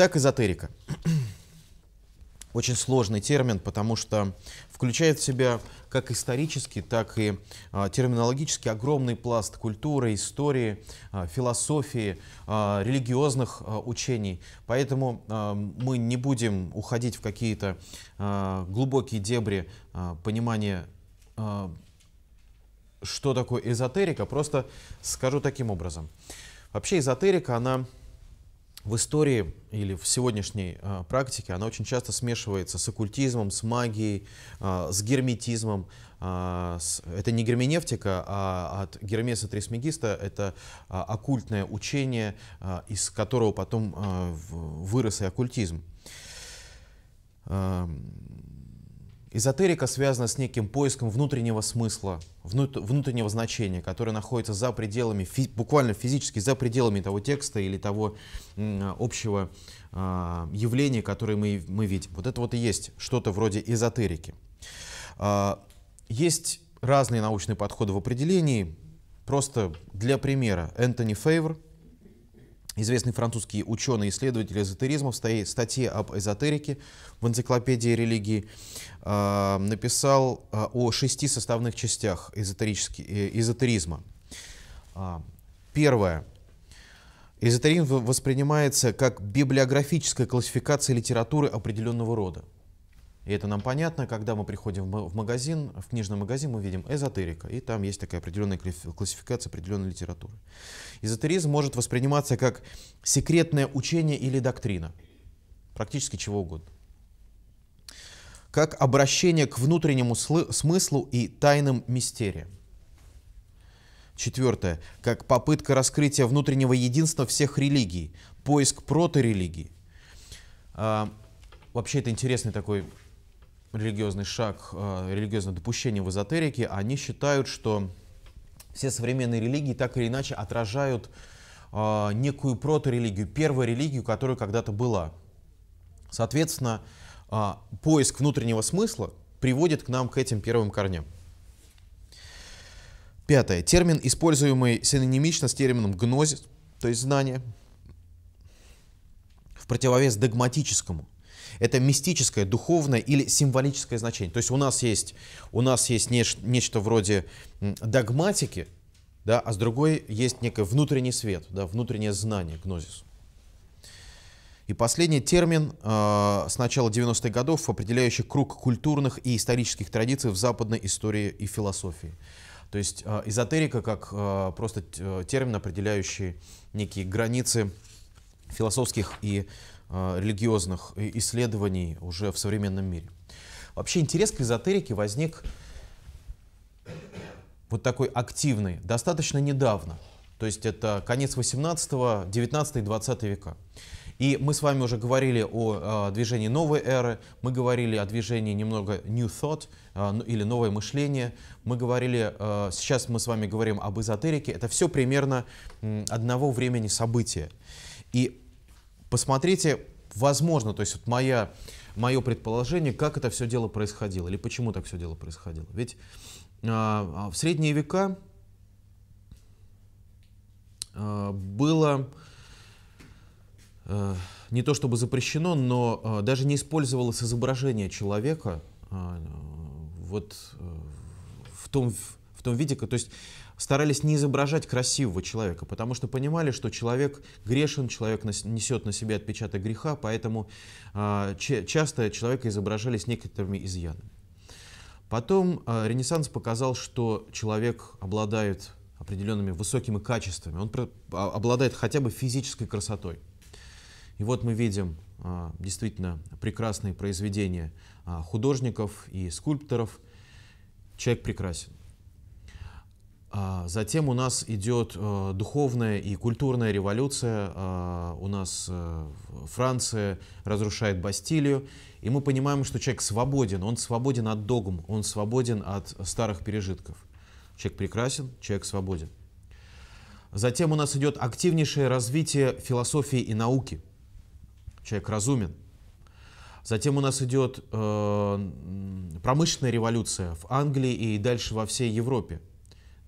Итак, эзотерика. Очень сложный термин, потому что включает в себя как исторически, так и а, терминологически огромный пласт культуры, истории, а, философии, а, религиозных учений. Поэтому мы не будем уходить в какие-то глубокие дебри понимания, что такое эзотерика. Просто скажу таким образом. Вообще эзотерика, она в истории или в сегодняшней э, практике она очень часто смешивается с оккультизмом, с магией, э, с герметизмом. Э, с, это не герменевтика, а от Гермеса Трисмегиста это э, оккультное учение, э, из которого потом э, вырос и оккультизм. Эзотерика связана с неким поиском внутреннего смысла, внутреннего значения, которое находится за пределами, буквально физически за пределами того текста или того общего а, явления, которое мы, мы видим. Вот это вот и есть что-то вроде эзотерики. А, есть разные научные подходы в определении. Просто для примера Энтони Фейвор – Известный французский ученый-исследователь эзотеризма в статье об эзотерике в энциклопедии религии а, написал а, о шести составных частях эзотерически, э, эзотеризма. А, первое. Эзотеризм воспринимается как библиографическая классификация литературы определенного рода. И это нам понятно, когда мы приходим в магазин, в книжный магазин, мы видим эзотерика, и там есть такая определенная классификация определенной литературы. Эзотеризм может восприниматься как секретное учение или доктрина, практически чего угодно как обращение к внутреннему смыслу и тайным мистериям. Четвертое. Как попытка раскрытия внутреннего единства всех религий, поиск проторелигии. А, вообще это интересный такой религиозный шаг, э, религиозное допущение в эзотерике, они считают, что все современные религии так или иначе отражают э, некую проторелигию, первую религию, которая когда-то была. Соответственно, э, поиск внутреннего смысла приводит к нам к этим первым корням. Пятое. Термин, используемый синонимично с термином гнозис, то есть знание, в противовес догматическому – это мистическое, духовное или символическое значение. То есть у нас есть, у нас есть нечто, нечто вроде догматики, да, а с другой есть некий внутренний свет, да, внутреннее знание, гнозис. И последний термин э, с начала 90-х годов, определяющий круг культурных и исторических традиций в западной истории и философии. То есть э, эзотерика как а, э, просто термин, определяющий некие границы философских и Э, религиозных исследований уже в современном мире. Вообще интерес к эзотерике возник вот такой активный достаточно недавно. То есть это конец 18, 19, 20 века. И мы с вами уже говорили о э, движении новой эры, мы говорили о движении немного New Thought э, ну, или новое мышление, мы говорили, э, сейчас мы с вами говорим об эзотерике, это все примерно э, одного времени события. И посмотрите, возможно, то есть вот моя, мое предположение, как это все дело происходило или почему так все дело происходило. Ведь а, а, в средние века а, было а, не то чтобы запрещено, но а, даже не использовалось изображение человека а, вот э, в том, в том виде, то есть старались не изображать красивого человека, потому что понимали, что человек грешен, человек несет на себе отпечаток греха, поэтому а, часто человека изображали с некоторыми изъянами. Потом а, Ренессанс показал, что человек обладает определенными высокими качествами, он а, обладает хотя бы физической красотой. И вот мы видим действительно прекрасные произведения художников и скульпторов. Человек прекрасен. А затем у нас идет э, духовная и культурная революция. А, у нас э, Франция разрушает Бастилию. И мы понимаем, что человек свободен. Он свободен от догм, он свободен от старых пережитков. Человек прекрасен, человек свободен. Затем у нас идет активнейшее развитие философии и науки. Человек разумен. Затем у нас идет э, промышленная революция в Англии и дальше во всей Европе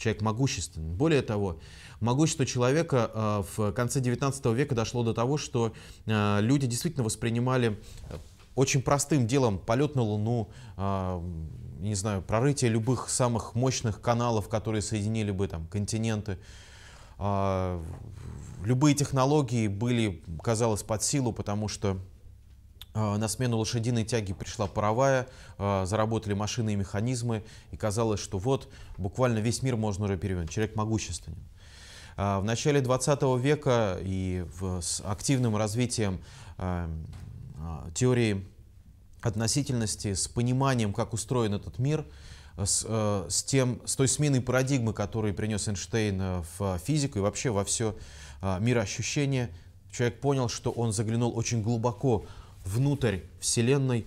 человек могущественный. Более того, могущество человека э, в конце 19 века дошло до того, что э, люди действительно воспринимали э, очень простым делом полет на Луну, не знаю, прорытие любых самых мощных каналов, которые соединили бы там континенты. Любые технологии были, казалось, под силу, потому что а, на смену лошадиной тяги пришла паровая, а, заработали машины и механизмы, и казалось, что вот, буквально весь мир можно уже перевернуть, человек могущественен. А, в начале 20 века и с активным развитием теории относительности, с пониманием, как устроен этот мир, с, с, тем, с той сменой парадигмы, которую принес Эйнштейн в физику и вообще во все мироощущение, человек понял, что он заглянул очень глубоко внутрь Вселенной,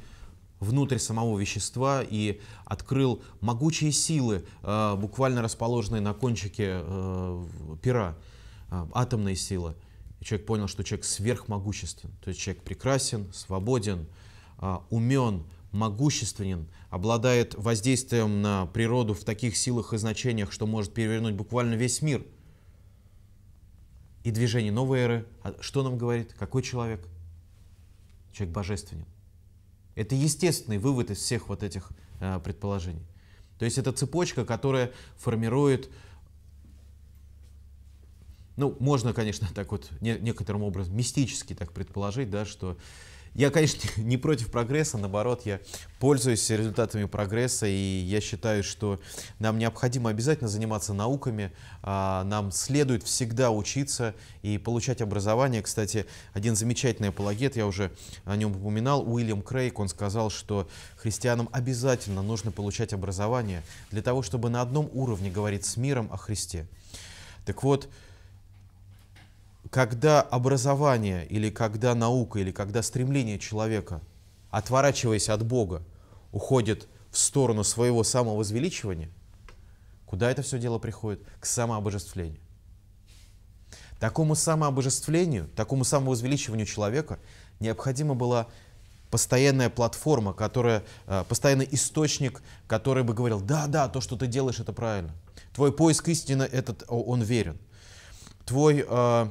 внутрь самого вещества и открыл могучие силы, э, буквально расположенные на кончике э, пера, э, атомные силы. И человек понял, что человек сверхмогуществен, то есть человек прекрасен, свободен, умен, могущественен, обладает воздействием на природу в таких силах и значениях, что может перевернуть буквально весь мир. И движение новой эры, а что нам говорит, какой человек – человек божественен. Это естественный вывод из всех вот этих э, предположений. То есть это цепочка, которая формирует, ну, можно, конечно, так вот не, некоторым образом мистически так предположить, да, что я, конечно, не против прогресса, наоборот, я пользуюсь результатами прогресса, и я считаю, что нам необходимо обязательно заниматься науками, а, нам следует всегда учиться и получать образование. Кстати, один замечательный апологет, я уже о нем упоминал, Уильям Крейг, он сказал, что христианам обязательно нужно получать образование для того, чтобы на одном уровне говорить с миром о Христе. Так вот, когда образование или когда наука или когда стремление человека, отворачиваясь от Бога, уходит в сторону своего самовозвеличивания, куда это все дело приходит? К самообожествлению. Такому самообожествлению, такому самовозвеличиванию человека необходима была постоянная платформа, которая, э, постоянный источник, который бы говорил, да, да, то, что ты делаешь, это правильно. Твой поиск истины, этот, он верен. Твой э,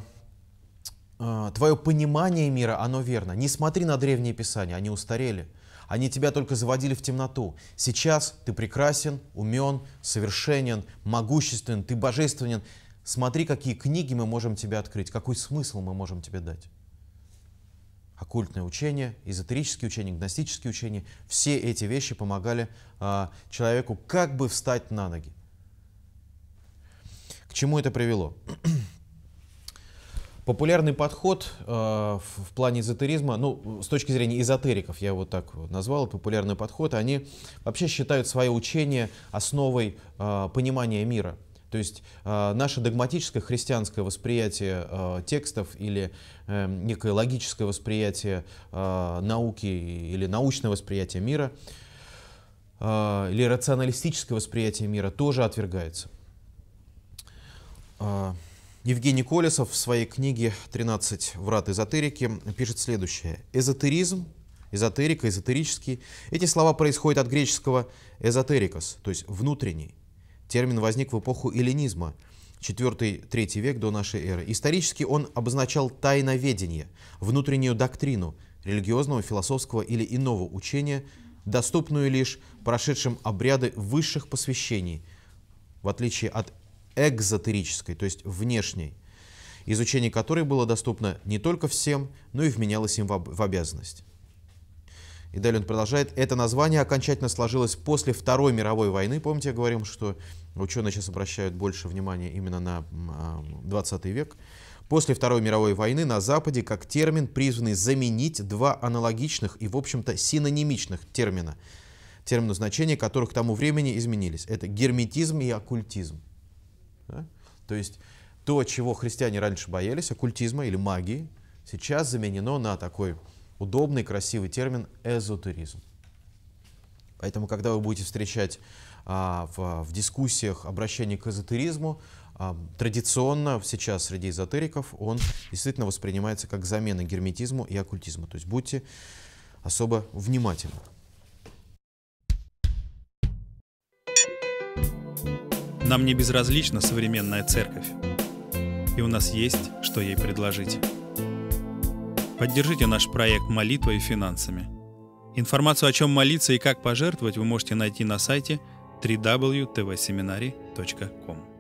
а, твое понимание мира, оно верно. Не смотри на древние писания, они устарели. Они тебя только заводили в темноту. Сейчас ты прекрасен, умен, совершенен, могуществен, ты божественен. Смотри, какие книги мы можем тебе открыть, какой смысл мы можем тебе дать. Оккультное учение, эзотерические учения, гностические учения, все эти вещи помогали э, человеку как бы встать на ноги. К чему это привело? Популярный подход э, в плане эзотеризма, ну, с точки зрения эзотериков, я его так назвал, популярный подход, они вообще считают свое учение основой э, понимания мира. То есть э, наше догматическое христианское восприятие э, текстов или э, некое логическое восприятие э, науки или научное восприятие мира э, или рационалистическое восприятие мира тоже отвергается. Э, Евгений Колесов в своей книге «13 врат эзотерики» пишет следующее. «Эзотеризм, эзотерика, эзотерический – эти слова происходят от греческого «эзотерикос», то есть «внутренний». Термин возник в эпоху эллинизма, 4-3 век до нашей эры. Исторически он обозначал тайноведение, внутреннюю доктрину религиозного, философского или иного учения, доступную лишь прошедшим обряды высших посвящений, в отличие от экзотерической, то есть внешней, изучение которой было доступно не только всем, но и вменялось им в обязанность. И далее он продолжает. Это название окончательно сложилось после Второй мировой войны. Помните, я говорил, что ученые сейчас обращают больше внимания именно на 20 а, век. После Второй мировой войны на Западе как термин, призванный заменить два аналогичных и, в общем-то, синонимичных термина, термину значения которых к тому времени изменились. Это герметизм и оккультизм. Да? То есть то, чего христиане раньше боялись, оккультизма или магии, сейчас заменено на такой удобный, красивый термин эзотеризм. Поэтому, когда вы будете встречать а, в, в дискуссиях обращение к эзотеризму, а, традиционно сейчас среди эзотериков он действительно воспринимается как замена герметизму и оккультизму. То есть будьте особо внимательны. Нам не безразлична современная церковь, и у нас есть, что ей предложить. Поддержите наш проект молитвой и финансами. Информацию, о чем молиться и как пожертвовать, вы можете найти на сайте www.tvseminary.com.